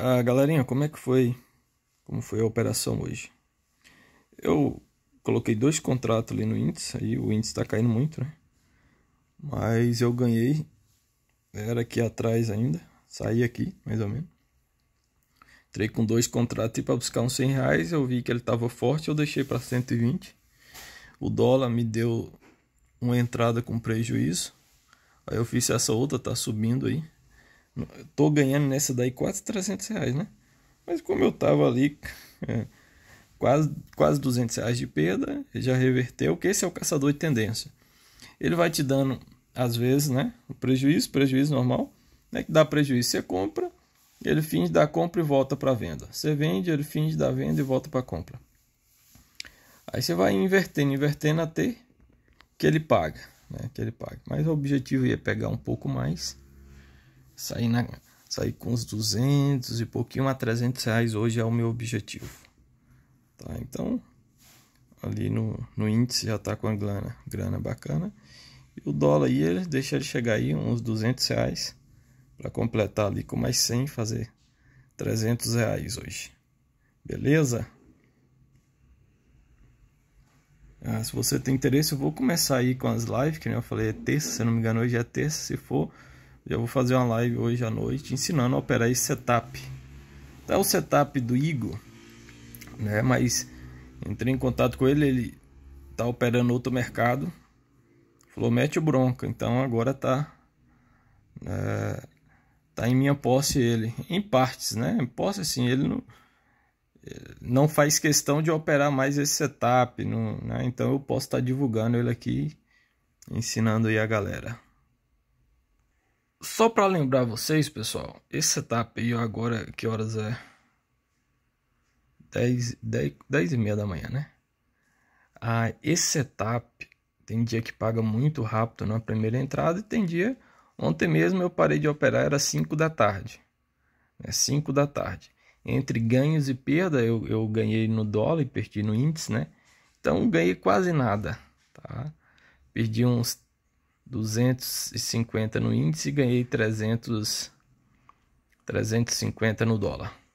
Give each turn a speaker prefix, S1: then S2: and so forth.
S1: Ah, galerinha, como é que foi? Como foi a operação hoje? Eu coloquei dois contratos ali no índice, aí o índice está caindo muito, né? Mas eu ganhei, era aqui atrás ainda, saí aqui, mais ou menos. Entrei com dois contratos para buscar uns 100 reais, eu vi que ele estava forte, eu deixei para 120. O dólar me deu uma entrada com prejuízo, aí eu fiz essa outra, tá subindo aí. Tô ganhando nessa daí quase 300 reais, né? Mas como eu tava ali é, quase, quase 200 reais de perda, já reverteu, que esse é o caçador de tendência. Ele vai te dando, às vezes, né? O prejuízo, prejuízo normal, né? Que dá prejuízo, você compra, ele finge da compra e volta para venda. Você vende, ele finge da venda e volta para compra. Aí você vai invertendo, invertendo até que ele paga, né? Que ele paga. Mas o objetivo é pegar um pouco mais sair, na, sair com uns 200 e pouquinho a 300 reais hoje é o meu objetivo. Tá? Então, ali no, no índice já está com a grana, grana bacana. E o dólar aí, ele deixa ele chegar aí uns 200 reais para completar ali com mais 100, fazer 300 reais hoje. Beleza? Ah, se você tem interesse, eu vou começar aí com as lives, que nem eu falei, é terça, se não me engano, hoje é terça. Se for, eu vou fazer uma live hoje à noite ensinando a operar esse setup. É o setup do Igor, né? Mas entrei em contato com ele, ele tá operando outro mercado. Falou, mete o bronca. Então agora tá, é, tá em minha posse ele. Em partes, né? Em posse assim, ele não, não faz questão de operar mais esse setup. Não, né? Então eu posso estar tá divulgando ele aqui, ensinando aí a galera. Só para lembrar vocês, pessoal, esse setup aí agora, que horas é? 10, 10, 10 e meia da manhã, né? Ah, esse setup tem dia que paga muito rápido na primeira entrada e tem dia... Ontem mesmo eu parei de operar, era 5 da tarde. Né? da tarde. Entre ganhos e perda, eu, eu ganhei no dólar e perdi no índice, né? Então ganhei quase nada, tá? Perdi uns 250 no índice e ganhei 300, 350 no dólar.